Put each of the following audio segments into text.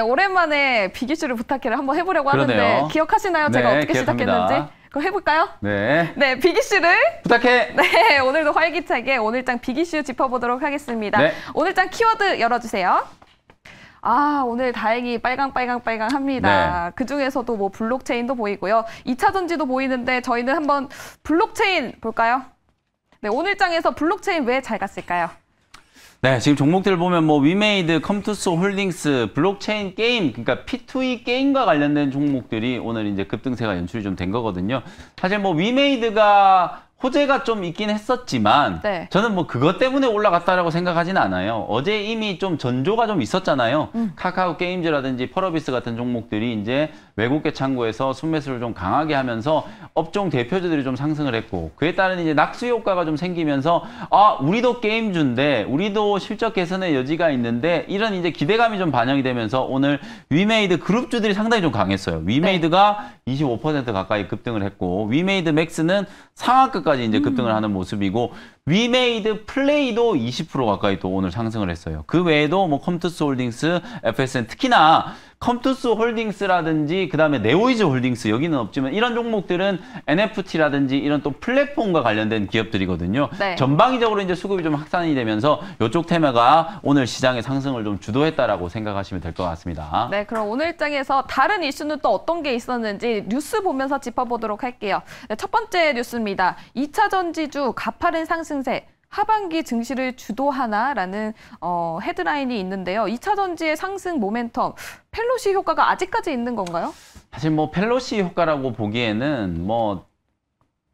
네, 오랜만에 비기슈를 부탁해를 한번 해보려고 그러네요. 하는데 기억하시나요? 네, 제가 어떻게 기억합니다. 시작했는지? 그럼 해볼까요? 네. 네, 비기슈를 부탁해. 네, 오늘도 활기차게 오늘장 비기슈 짚어보도록 하겠습니다. 네. 오늘장 키워드 열어주세요. 아, 오늘 다행히 빨강, 빨강, 빨강 합니다. 네. 그 중에서도 뭐 블록체인도 보이고요. 2차 전지도 보이는데 저희는 한번 블록체인 볼까요? 네, 오늘 장에서 블록체인 왜 잘 갔을까요? 네, 지금 종목들 보면 뭐 위메이드, 컴투스 홀딩스, 블록체인 게임, 그러니까 P2E 게임과 관련된 종목들이 오늘 이제 급등세가 연출이 좀 된 거거든요. 사실 뭐 위메이드가 호재가 좀 있긴 했었지만 네. 저는 뭐 그것 때문에 올라갔다라고 생각하진 않아요. 어제 이미 좀 전조가 좀 있었잖아요. 음. 카카오 게임즈라든지 펄어비스 같은 종목들이 이제 외국계 창구에서 순매수를 좀 강하게 하면서 업종 대표주들이 좀 상승을 했고 그에 따른 이제 낙수 효과가 좀 생기면서 아 우리도 게임주인데 우리도 실적 개선의 여지가 있는데 이런 이제 기대감이 좀 반영이 되면서 오늘 위메이드 그룹주들이 상당히 좀 강했어요. 위메이드가 네. 25% 가까이 급등을 했고 위메이드 맥스는 상하급 이제 급등을 음. 하는 모습이고 위메이드 플레이도 20% 가까이 또 오늘 상승을 했어요. 그 외에도 뭐 컴투스 홀딩스, FSN 특히나 컴투스 홀딩스라든지 그다음에 네오이즈 홀딩스 여기는 없지만 이런 종목들은 NFT라든지 이런 또 플랫폼과 관련된 기업들이거든요. 네. 전방위적으로 이제 수급이 좀 확산이 되면서 이쪽 테마가 오늘 시장의 상승을 좀 주도했다라고 생각하시면 될 것 같습니다. 네, 그럼 오늘 장에서 다른 이슈는 또 어떤 게 있었는지 뉴스 보면서 짚어보도록 할게요. 네, 첫 번째 뉴스입니다. 2차 전지주 가파른 상승 상승세 하반기 증시를 주도하나라는 어, 헤드라인이 있는데요. 2차 전지의 상승 모멘텀, 펠로시 효과가 아직까지 있는 건가요? 사실 뭐 펠로시 효과라고 보기에는 뭐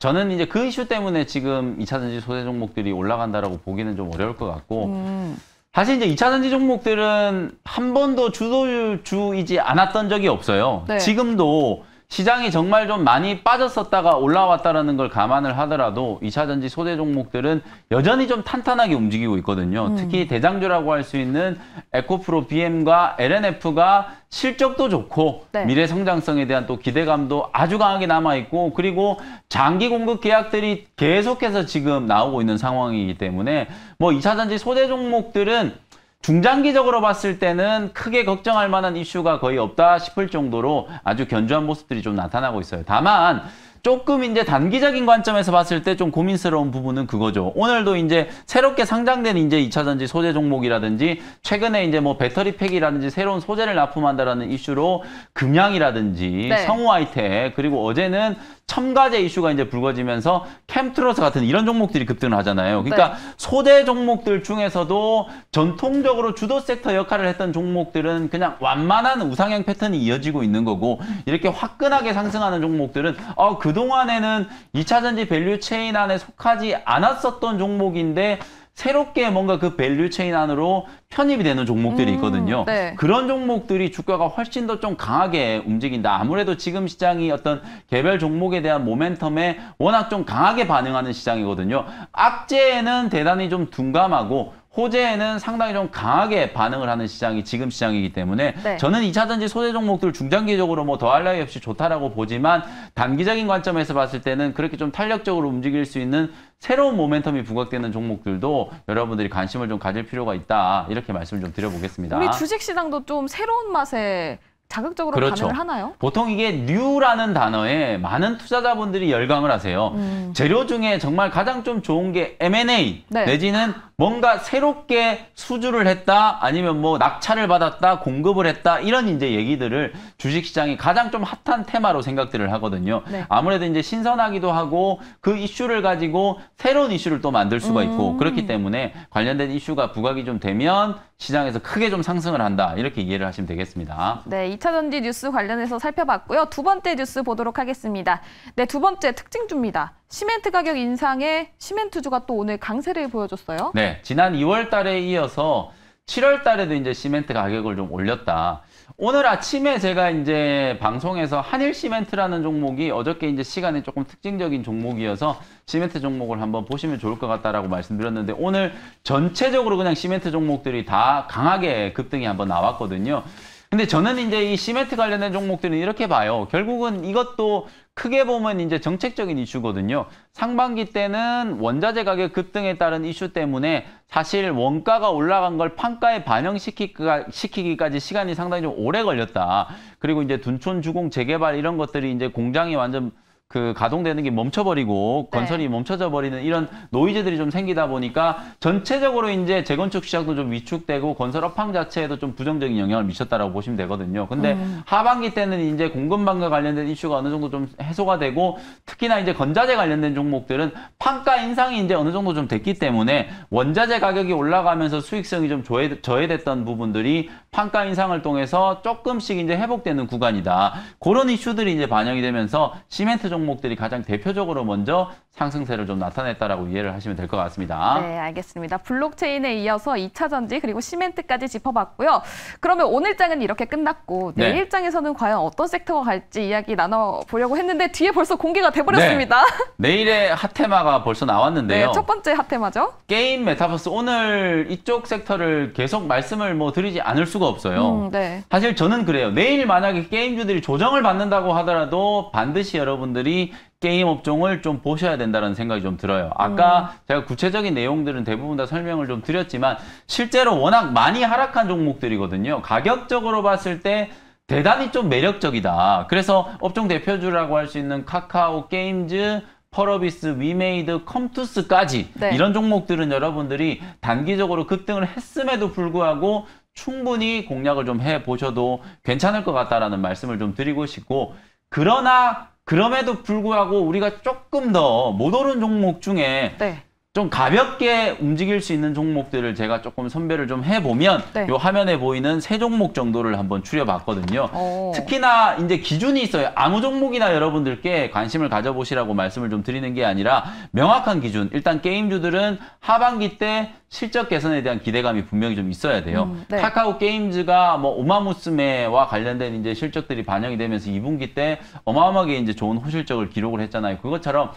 저는 이제 그 이슈 때문에 지금 2차 전지 소재 종목들이 올라간다라고 보기는 좀 어려울 것 같고 음. 사실 이제 2차 전지 종목들은 한 번도 주도주이지 않았던 적이 없어요. 네. 지금도 시장이 정말 좀 많이 빠졌었다가 올라왔다라는 걸 감안을 하더라도 2차 전지 소재 종목들은 여전히 좀 탄탄하게 움직이고 있거든요. 음. 특히 대장주라고 할 수 있는 에코프로 BM과 LNF가 실적도 좋고 네. 미래 성장성에 대한 또 기대감도 아주 강하게 남아 있고 그리고 장기 공급 계약들이 계속해서 지금 나오고 있는 상황이기 때문에 뭐 2차 전지 소재 종목들은 중장기적으로 봤을 때는 크게 걱정할 만한 이슈가 거의 없다 싶을 정도로 아주 견조한 모습들이 좀 나타나고 있어요. 다만 조금 이제 단기적인 관점에서 봤을 때 좀 고민스러운 부분은 그거죠. 오늘도 이제 새롭게 상장된 이제 2차전지 소재 종목이라든지 최근에 이제 뭐 배터리 팩이라든지 새로운 소재를 납품한다라는 이슈로 금양이라든지 네. 성우 아이템 그리고 어제는 첨가제 이슈가 이제 불거지면서 캠트로스 같은 이런 종목들이 급등을 하잖아요. 그러니까 네. 소대 종목들 중에서도 전통적으로 주도 섹터 역할을 했던 종목들은 그냥 완만한 우상향 패턴이 이어지고 있는 거고 이렇게 화끈하게 상승하는 종목들은 어, 그동안에는 2차전지 밸류 체인 안에 속하지 않았었던 종목인데 새롭게 뭔가 그 밸류 체인 안으로 편입이 되는 종목들이 음, 있거든요. 음, 네. 그런 종목들이 주가가 훨씬 더 좀 강하게 움직인다. 아무래도 지금 시장이 어떤 개별 종목에 대한 모멘텀에 워낙 좀 강하게 반응하는 시장이거든요. 악재에는 대단히 좀 둔감하고 호재에는 상당히 좀 강하게 반응을 하는 시장이 지금 시장이기 때문에 네. 저는 이차전지 소재 종목들 중장기적으로 뭐 더할 나위 없이 좋다라고 보지만 단기적인 관점에서 봤을 때는 그렇게 좀 탄력적으로 움직일 수 있는 새로운 모멘텀이 부각되는 종목들도 여러분들이 관심을 좀 가질 필요가 있다 이렇게 말씀을 좀 드려보겠습니다. 우리 주식시장도 좀 새로운 맛에 자극적으로 그렇죠. 반응을 하나요? 보통 이게 뉴라는 단어에 많은 투자자분들이 열광을 하세요. 음. 재료 중에 정말 가장 좀 좋은 게 M&A 네. 내지는 뭔가 새롭게 수주를 했다 아니면 뭐 낙찰을 받았다 공급을 했다 이런 이제 얘기들을 주식시장이 가장 좀 핫한 테마로 생각들을 하거든요. 네. 아무래도 이제 신선하기도 하고 그 이슈를 가지고 새로운 이슈를 또 만들 수가 있고 음. 그렇기 때문에 관련된 이슈가 부각이 좀 되면 시장에서 크게 좀 상승을 한다 이렇게 이해를 하시면 되겠습니다. 네, 2차 전지 뉴스 관련해서 살펴봤고요. 두 번째 뉴스 보도록 하겠습니다. 네, 두 번째 특징 줍니다. 시멘트 가격 인상에 시멘트주가 또 오늘 강세를 보여줬어요. 네, 지난 2월 달에 이어서 7월 달에도 이제 시멘트 가격을 좀 올렸다. 오늘 아침에 제가 이제 방송에서 한일 시멘트라는 종목이 어저께 이제 시간에 조금 특징적인 종목이어서 시멘트 종목을 한번 보시면 좋을 것 같다라고 말씀드렸는데 오늘 전체적으로 그냥 시멘트 종목들이 다 강하게 급등이 한번 나왔거든요. 근데 저는 이제 이 시멘트 관련된 종목들은 이렇게 봐요. 결국은 이것도 크게 보면 이제 정책적인 이슈거든요. 상반기 때는 원자재 가격 급등에 따른 이슈 때문에 사실 원가가 올라간 걸 판가에 반영시키기까지 시간이 상당히 좀 오래 걸렸다. 그리고 이제 둔촌 주공 재개발 이런 것들이 이제 공장이 완전 그 가동되는 게 멈춰버리고 네. 건설이 멈춰져 버리는 이런 노이즈들이 좀 생기다 보니까 전체적으로 이제 재건축 시장도 좀 위축되고 건설 업황 자체에도 좀 부정적인 영향을 미쳤다라고 보시면 되거든요. 근데 음. 하반기 때는 이제 공급망과 관련된 이슈가 어느 정도 좀 해소가 되고 특히나 이제 건자재 관련된 종목들은 판가 인상이 이제 어느 정도 좀 됐기 때문에 원자재 가격이 올라가면서 수익성이 좀 조회, 저해됐던 부분들이 판가 인상을 통해서 조금씩 이제 회복되는 구간이다. 그런 이슈들이 이제 반영이 되면서 시멘트 종 종목들이 가장 대표적으로 먼저 상승세를 좀 나타냈다라고 이해를 하시면 될 것 같습니다. 네, 알겠습니다. 블록체인에 이어서 2차 전지 그리고 시멘트까지 짚어봤고요. 그러면 오늘 장은 이렇게 끝났고 내일 네. 장에서는 과연 어떤 섹터가 갈지 이야기 나눠보려고 했는데 뒤에 벌써 공개가 돼버렸습니다. 네. 내일의 핫테마가 벌써 나왔는데요. 네, 첫 번째 핫테마죠. 게임 메타버스 오늘 이쪽 섹터를 계속 말씀을 뭐 드리지 않을 수가 없어요. 음, 네. 사실 저는 그래요. 내일 만약에 게임주들이 조정을 받는다고 하더라도 반드시 여러분들이 게임 업종을 좀 보셔야 된다는 생각이 좀 들어요. 아까 음. 제가 구체적인 내용들은 대부분 다 설명을 좀 드렸지만 실제로 워낙 많이 하락한 종목들이거든요. 가격적으로 봤을 때 대단히 좀 매력적이다. 그래서 업종 대표주라고 할 수 있는 카카오 게임즈, 퍼러비스, 위메이드, 컴투스까지 네. 이런 종목들은 여러분들이 단기적으로 급등을 했음에도 불구하고 충분히 공략을 좀 해보셔도 괜찮을 것 같다라는 말씀을 좀 드리고 싶고 그러나 그럼에도 불구하고 우리가 조금 더 못 오른 종목 중에 네. 좀 가볍게 움직일 수 있는 종목들을 제가 조금 선별을 좀 해보면 네. 요 화면에 보이는 세 종목 정도를 한번 추려봤거든요. 오. 어. 특히나 이제 기준이 있어요. 아무 종목이나 여러분들께 관심을 가져보시라고 말씀을 좀 드리는 게 아니라 명확한 기준. 일단 게임주들은 하반기 때 실적 개선에 대한 기대감이 분명히 좀 있어야 돼요. 음, 네. 카카오 게임즈가 뭐 오마무스메와 관련된 이제 실적들이 반영이 되면서 2분기 때 어마어마하게 이제 좋은 호실적을 기록을 했잖아요. 그것처럼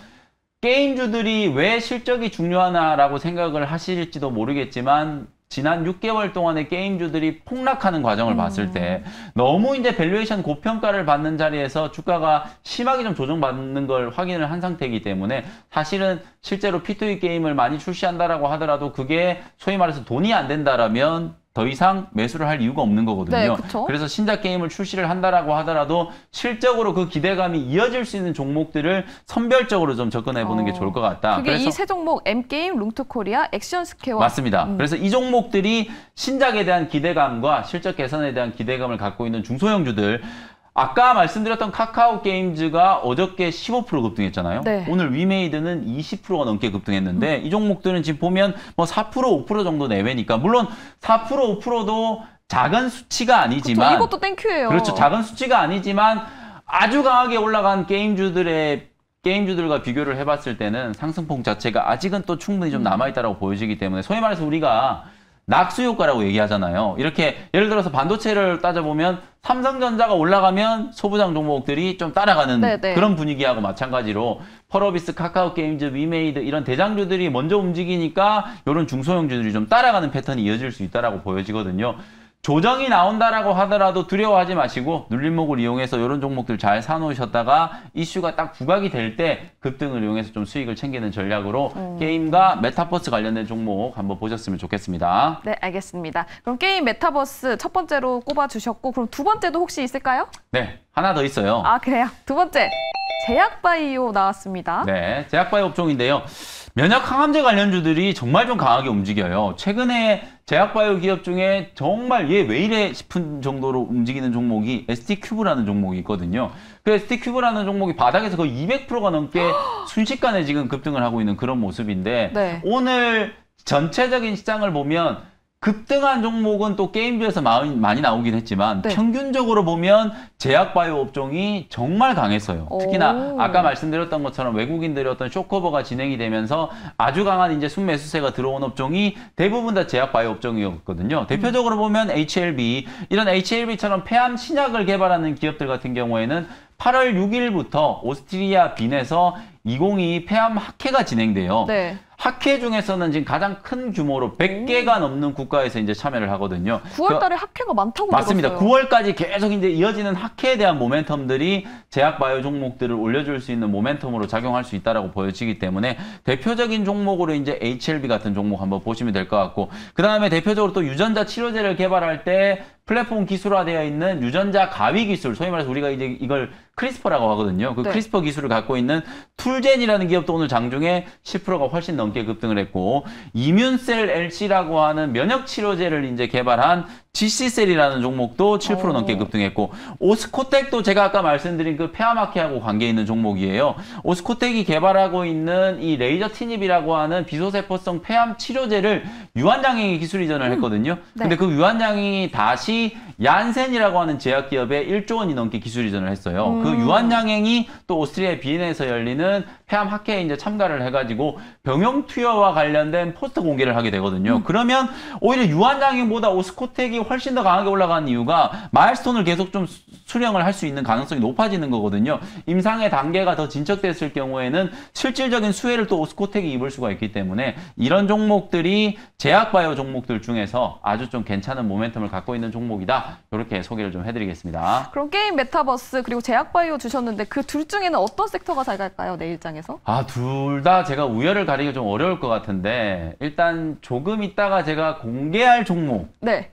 게임주들이 왜 실적이 중요하나라고 생각을 하실지도 모르겠지만 지난 6개월 동안의 게임주들이 폭락하는 과정을 음. 봤을 때 너무 이제 밸류에이션 고평가를 받는 자리에서 주가가 심하게 좀 조정받는 걸 확인을 한 상태이기 때문에 사실은 실제로 P2E 게임을 많이 출시한다라고 하더라도 그게 소위 말해서 돈이 안 된다라면 더 이상 매수를 할 이유가 없는 거거든요. 네, 그래서 신작 게임을 출시를 한다라고 하더라도 실적으로 그 기대감이 이어질 수 있는 종목들을 선별적으로 좀 접근해 보는 어... 게 좋을 것 같다. 그게 이 세 종목 M 게임, 룽트 코리아, 액션 스케어 맞습니다. 음. 그래서 이 종목들이 신작에 대한 기대감과 실적 개선에 대한 기대감을 갖고 있는 중소형주들 아까 말씀드렸던 카카오 게임즈가 어저께 15% 급등했잖아요. 네. 오늘 위메이드는 20%가 넘게 급등했는데 음. 이 종목들은 지금 보면 뭐4% 5% 정도 내외니까 물론 4% 5%도 작은 수치가 아니지만 그렇죠. 이것도 땡큐예요. 그렇죠. 작은 수치가 아니지만 아주 강하게 올라간 게임주들의 게임주들과 비교를 해봤을 때는 상승폭 자체가 아직은 또 충분히 좀 음. 남아있다라고 보여지기 때문에 소위 말해서 우리가 낙수 효과라고 얘기하잖아요. 이렇게 예를 들어서 반도체를 따져보면 삼성전자가 올라가면 소부장 종목들이 좀 따라가는 네네. 네. 그런 분위기하고 마찬가지로 펄어비스, 카카오게임즈, 위메이드 이런 대장주들이 먼저 움직이니까 이런 중소형주들이 좀 따라가는 패턴이 이어질 수 있다라고 보여지거든요. 조정이 나온다라고 하더라도 두려워하지 마시고 눌림목을 이용해서 이런 종목들 잘 사놓으셨다가 이슈가 딱 부각이 될 때 급등을 이용해서 좀 수익을 챙기는 전략으로 음. 게임과 메타버스 관련된 종목 한번 보셨으면 좋겠습니다. 네, 알겠습니다. 그럼 게임 메타버스 첫 번째로 꼽아주셨고 그럼 두 번째도 혹시 있을까요? 네, 하나 더 있어요. 아, 그래요? 두 번째. 제약바이오 나왔습니다. 네, 제약바이오 업종인데요. 면역 항암제 관련주들이 정말 좀 강하게 움직여요. 최근에 제약바이오 기업 중에 정말 얘 왜 이래 싶은 정도로 움직이는 종목이 ST큐브라는 종목이 있거든요. 그 ST큐브라는 종목이 바닥에서 거의 200%가 넘게 순식간에 지금 급등을 하고 있는 그런 모습인데 네. 오늘 전체적인 시장을 보면 급등한 종목은 또 게임주에서 많이 나오긴 했지만 네. 평균적으로 보면 제약바이오 업종이 정말 강했어요. 오. 특히나 아까 말씀드렸던 것처럼 외국인들이 어떤 쇼커버가 진행이 되면서 아주 강한 이제 순매수세가 들어온 업종이 대부분 다 제약바이오 업종이었거든요. 음. 대표적으로 음. 보면 HLB 이런 HLB처럼 폐암 신약을 개발하는 기업들 같은 경우에는 8월 6일부터 오스트리아 빈에서 2022 폐암 학회가 진행돼요. 네. 학회 중에서는 지금 가장 큰 규모로 100개가 넘는 국가에서 이제 참여를 하거든요. 9월 그 달에 그, 학회가 많다고 맞습니다. 들었어요. 9월까지 계속 이제 이어지는 학회에 대한 모멘텀들이 제약 바이오 종목들을 올려줄 수 있는 모멘텀으로 작용할 수 있다라고 보여지기 때문에 대표적인 종목으로 이제 HLB 같은 종목 한번 보시면 될 것 같고 그 다음에 대표적으로 또 유전자 치료제를 개발할 때 플랫폼 기술화되어 있는 유전자 가위 기술, 소위 말해서 우리가 이제 이걸 크리스퍼라고 하거든요. 그 네. 크리스퍼 기술을 갖고 있는 툴젠이라는 기업도 오늘 장중에 10%가 훨씬 넘게 급등을 했고 이뮨셀 LC라고 하는 면역 치료제를 이제 개발한 GC셀이라는 종목도 7% 오. 어. 넘게 급등했고 오스코텍도 제가 아까 말씀드린 그 페아마키하고 관계 있는 종목이에요. 오스코텍이 개발하고 있는 이 레이저 티닙이라고 하는 비소세포성 폐암 치료제를 유한장애인 기술 이전을 음. 했거든요. 음. 네. 근데 그 유한장애인이 다시 얀센이라고 하는 제약기업에 1조 원이 넘게 기술 이전을 했어요. 그 음. 그 유한장애인이 또 오스트리아 비엔에서 열리는 폐암 학회에 이제 참가를 해가지고 병영 투여와 관련된 포스터 공개를 하게 되거든요. 음. 그러면 오히려 유한장애인보다 오스코텍이 훨씬 더 강하게 올라간 이유가 마일스톤을 계속 좀 수령을 할 수 있는 가능성이 높아지는 거거든요. 임상의 단계가 더 진척됐을 경우에는 실질적인 수혜를 또 오스코텍이 입을 수가 있기 때문에 이런 종목들이 제약바이오 종목들 중에서 아주 좀 괜찮은 모멘텀을 갖고 있는 종목이다. 이렇게 소개를 좀 해드리겠습니다. 그럼 게임 메타버스 그리고 제약바이오 주셨는데 그 둘 중에는 어떤 섹터가 잘 갈까요? 내 일장에서? 아, 둘 다 제가 우열을 가리기 좀 어려울 것 같은데 일단 조금 있다가 제가 공개할 종목 네.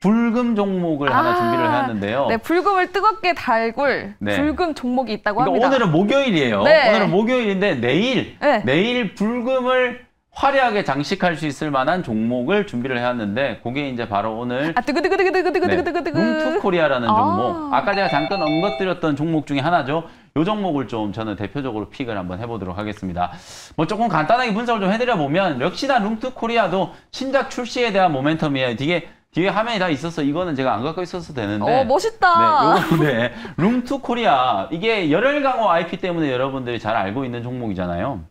불금 종목을 아 하나 준비를 아, 해왔는데요. 네, 불금을 뜨겁게 달굴 네. 불금 종목이 있다고 그러니까 합니다. 오늘은 목요일이에요. 네. 오늘은 목요일인데 내일 네. 내일 불금을 화려하게 장식할 수 있을 만한 종목을 준비를 해왔는데 그게 이제 바로 오늘 아 뜨그뜨그뜨그뜨그뜨그뜨그뜨그 네, 룸투코리아라는 아 종목 아까 제가 잠깐 언급드렸던 종목 중에 하나죠. 요 종목을 좀 저는 대표적으로 픽을 한번 해보도록 하겠습니다. 뭐 조금 간단하게 분석을 좀 해드려 보면 역시나 룸투코리아도 신작 출시에 대한 모멘텀이 되게 뒤에 화면이 다 있어서 이거는 제가 안 갖고 있어서 되는데. 어, 멋있다. 네, 네. 룸투 코리아. 이게 열혈 강호 IP 때문에 여러분들이 잘 알고 있는 종목이잖아요.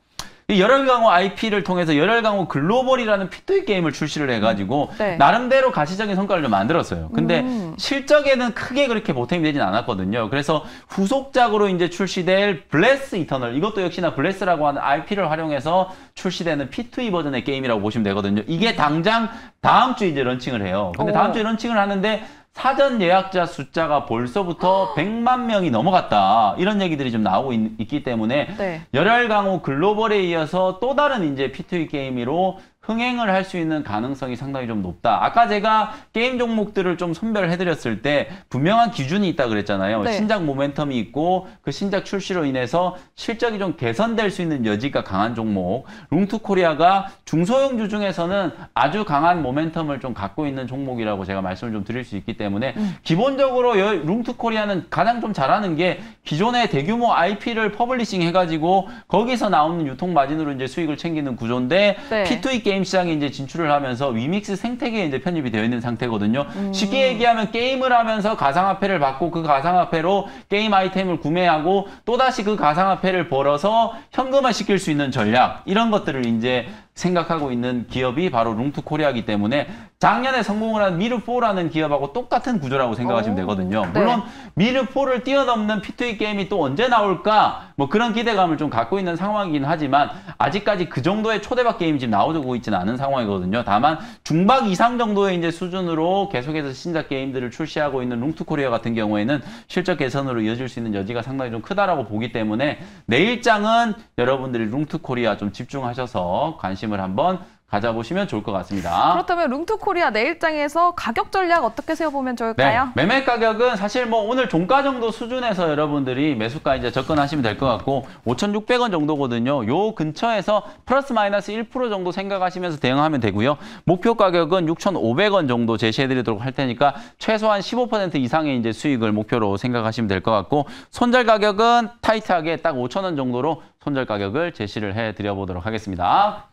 열혈강호 IP를 통해서 열혈강호 글로벌이라는 피토이 게임을 출시를 해가지고 음. 네. 나름대로 가시적인 성과를 좀 만들었어요. 근데 음. 실적에는 크게 그렇게 보탬이 되진 않았거든요. 그래서 후속작으로 이제 출시될 블레스 이터널 이것도 역시나 블레스라고 하는 IP를 활용해서 출시되는 P2E 버전의 게임이라고 보시면 되거든요. 이게 음. 당장 다음 주에 이제 런칭을 해요. 근데 오. 다음 주에 런칭을 하는데 사전 예약자 숫자가 벌써부터 100만 아. 명이 넘어갔다. 이런 얘기들이 좀 나오고 있, 기 때문에 네. 열혈 강호 글로벌에 이어서 또 다른 이제 P2E 게임으로 흥행을 할 수 있는 가능성이 상당히 좀 높다. 아까 제가 게임 종목들을 좀 선별해드렸을 때 분명한 기준이 있다 그랬잖아요. 네. 신작 모멘텀이 있고 그 신작 출시로 인해서 실적이 좀 개선될 수 있는 여지가 강한 종목. 롱투코리아가 중소형주 중에서는 아주 강한 모멘텀을 좀 갖고 있는 종목이라고 제가 말씀을 좀 드릴 수 있기 때문에 음. 기본적으로 롱투코리아는 가장 좀 잘하는 게 기존의 대규모 IP를 퍼블리싱 해가지고 거기서 나오는 유통 마진으로 이제 수익을 챙기는 구조인데 네. P2E 게임 게임 시장에 이제 진출을 하면서 위믹스 생태계에 이제 편입이 되어 있는 상태거든요. 음. 쉽게 얘기하면 게임을 하면서 가상화폐를 받고 그 가상화폐로 게임 아이템을 구매하고 또다시 그 가상화폐를 벌어서 현금화 시킬 수 있는 전략 이런 것들을 이제 생각하고 있는 기업이 바로 룽투코리아이기 때문에 작년에 성공을 한미르4라는 기업하고 똑같은 구조라고 생각하시면 되거든요. 네. 물론 미르4를 뛰어넘는 P2E 게임이 또 언제 나올까 뭐 그런 기대감을 좀 갖고 있는 상황이긴 하지만 아직까지 그 정도의 초대박 게임이 지금 나오고 있지는 않은 상황이거든요. 다만 중박 이상 정도의 이제 수준으로 계속해서 신작 게임들을 출시하고 있는 룽투코리아 같은 경우에는 실적 개선으로 이어질 수 있는 여지가 상당히 좀 크다라고 보기 때문에 내일장은 여러분들이 룽투코리아 좀 집중하셔서 관심 관심을 한번 가져보시면 좋을 것 같습니다. 그렇다면 룸투코리아 내일장에서 가격 전략 어떻게 세워보면 좋을까요? 네, 매매 가격은 사실 뭐 오늘 종가 정도 수준에서 여러분들이 매수가 이제 접근하시면 될 것 같고 5,600원 정도거든요. 요 근처에서 플러스 마이너스 1% 정도 생각하시면서 대응하면 되고요. 목표 가격은 6,500원 정도 제시해드리도록 할 테니까 최소한 15% 이상의 이제 수익을 목표로 생각하시면 될 것 같고 손절 가격은 타이트하게 딱 5,000원 정도로 손절 가격을 제시를 해드려 보도록 하겠습니다.